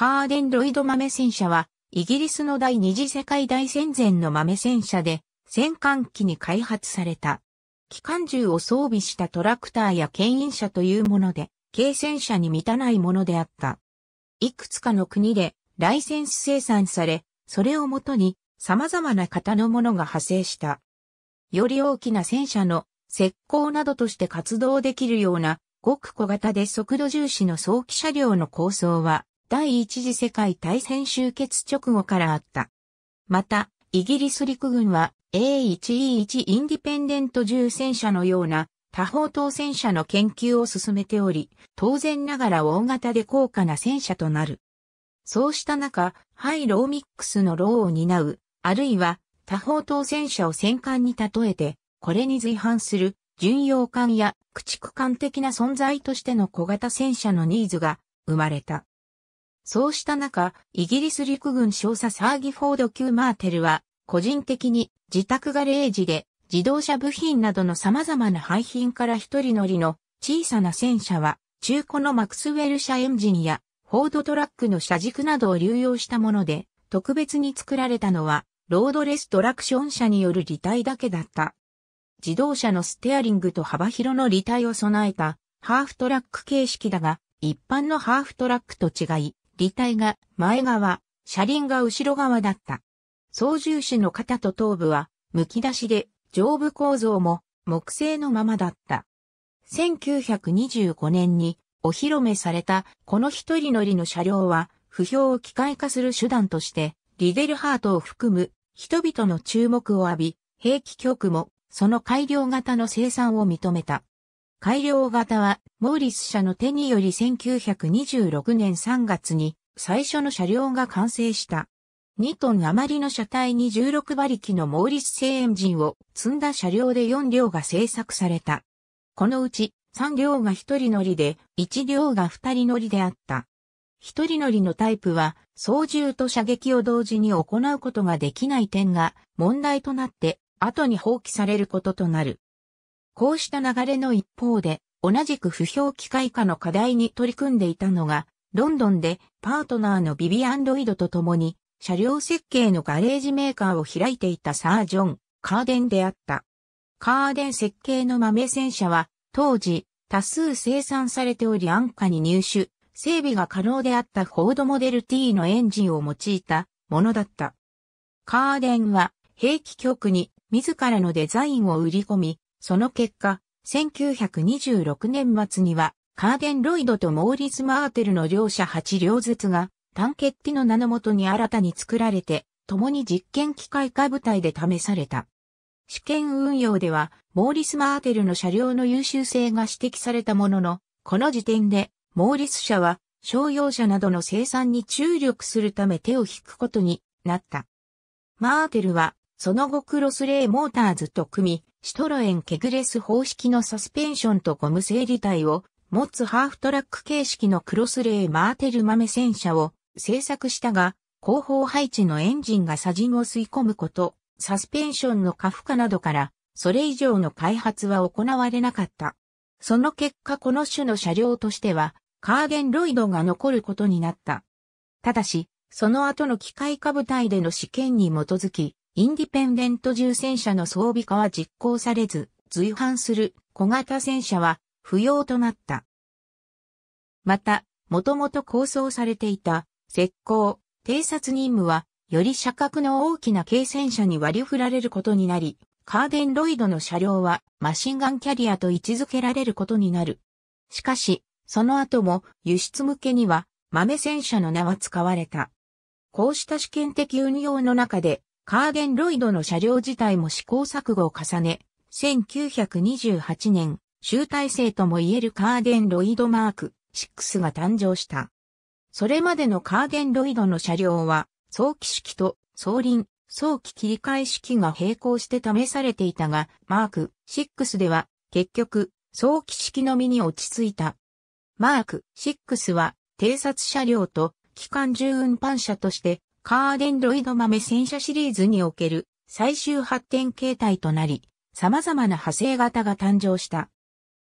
カーデン・ロイド豆戦車は、イギリスの第二次世界大戦前の豆戦車で、戦艦機に開発された。機関銃を装備したトラクターや牽引車というもので、軽戦車に満たないものであった。いくつかの国でライセンス生産され、それをもとに様々な型のものが派生した。より大きな戦車の石膏などとして活動できるようなごく小型で速度重視の早期車両の構想は第一次世界大戦終結直後からあった。また、イギリス陸軍は A1E1 インディペンデント重戦車のような多方投戦車の研究を進めており、当然ながら大型で高価な戦車となる。そうした中、ハイローミックスのローを担う、あるいは多方投戦車を戦艦に例えて、これに随伴する巡洋艦や駆逐艦的な存在としての小型戦車のニーズが生まれた。そうした中、イギリス陸軍少佐サーギフォード級マーテルは、個人的に自宅ガレージで自動車部品などの様々な廃品から一人乗りの小さな戦車は、中古のマクスウェル車エンジンや、フォードトラックの車軸などを流用したもので、特別に作られたのは、ロードレストラクション車による履体だけだった。自動車のステアリングと幅広の履体を備えた、ハーフトラック形式だが、一般のハーフトラックと違い、履体が前側、車輪が後ろ側だった。操縦士の肩と頭部は、剥き出しで、上部構造も木製のままだった。1925年にお披露目されたこの一人乗りの車両は、不評を機械化する手段として、リデルハートを含む人々の注目を浴び、兵器局もその改良型の生産を認めた。改良型は、モーリス社の手により1926年3月に最初の車両が完成した。2トン余りの車体に16馬力のモーリス製エンジンを積んだ車両で4両が製作された。このうち3両が1人乗りで、1両が2人乗りであった。1人乗りのタイプは、操縦と射撃を同時に行うことができない点が問題となって、後に放棄されることとなる。こうした流れの一方で、同じく不評機械化の課題に取り組んでいたのが、ロンドンでパートナーのビビアン・ロイドと共に、車両設計のガレージメーカーを開いていたサー・ジョン・カーデンであった。カーデン設計の豆戦車は、当時、多数生産されており安価に入手、整備が可能であったフォードモデル T のエンジンを用いたものだった。カーデンは、兵器局に自らのデザインを売り込み、その結果、1926年末には、カーデン・ロイドとモーリス・マーテルの両者8両ずつが、ッ血ィの名のもとに新たに作られて、共に実験機械化部隊で試された。試験運用では、モーリス・マーテルの車両の優秀性が指摘されたものの、この時点で、モーリス社は、商用車などの生産に注力するため手を引くことになった。マーテルは、その後クロスレイモーターズと組み、シトロエンケグレス方式のサスペンションとゴム整理体を持つハーフトラック形式のクロスレーマーテル豆戦車を製作したが、後方配置のエンジンが砂塵を吸い込むこと、サスペンションの過負荷などから、それ以上の開発は行われなかった。その結果この種の車両としては、カーゲンロイドが残ることになった。ただし、その後の機械化部隊での試験に基づき、インディペンデント重戦車の装備化は実行されず、随伴する小型戦車は不要となった。また、もともと構想されていた、石膏、偵察任務は、より車格の大きな軽戦車に割り振られることになり、カーデンロイドの車両はマシンガンキャリアと位置づけられることになる。しかし、その後も輸出向けには豆戦車の名は使われた。こうした試験的運用の中でカーデン・ロイドの車両自体も試行錯誤を重ね、1928年、集大成とも言えるカーデン・ロイドマーク6が誕生した。それまでのカーデン・ロイドの車両は、早期式と早輪、早期切り替え式が並行して試されていたが、マーク6では、結局、早期式のみに落ち着いた。マーク6は、偵察車両と機関重運搬車としてカーデンロイド豆戦車シリーズにおける最終発展形態となり、様々な派生型が誕生した。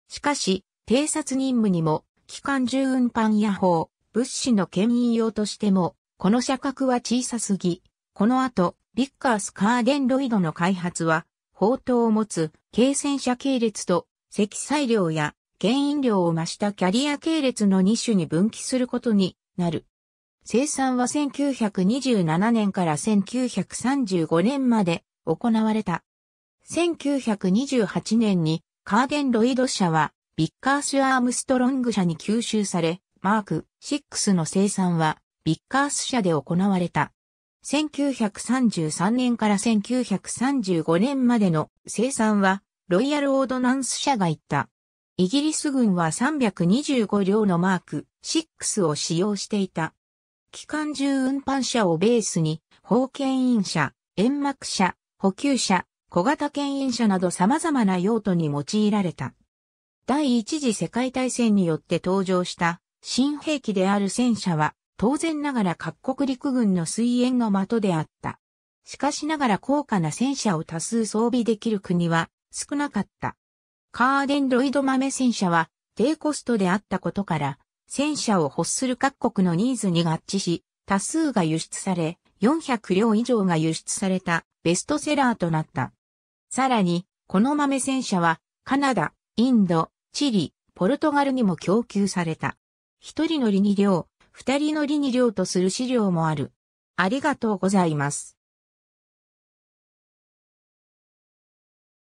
しかし、偵察任務にも、機関銃運搬や砲、物資の牽引用としても、この車格は小さすぎ。この後、ビッカース・カーデンロイドの開発は、砲塔を持つ、軽戦車系列と、積載量や、牽引量を増したキャリア系列の2種に分岐することになる。生産は1927年から1935年まで行われた。1928年にカーデンロイド社はビッカース・アームストロング社に吸収され、マーク6の生産はビッカース社で行われた。1933年から1935年までの生産はロイヤルオードナンス社が行った。イギリス軍は325両のマーク6を使用していた。機関銃運搬車をベースに、砲牽引車、煙幕車、補給車、小型牽引車など様々な用途に用いられた。第一次世界大戦によって登場した新兵器である戦車は当然ながら各国陸軍の水煙の的であった。しかしながら高価な戦車を多数装備できる国は少なかった。カーデンロイド豆戦車は低コストであったことから戦車を欲する各国のニーズに合致し、多数が輸出され、400両以上が輸出されたベストセラーとなった。さらに、この豆戦車は、カナダ、インド、チリ、ポルトガルにも供給された。一人乗り2両、二人乗り2両とする資料もある。ありがとうございます。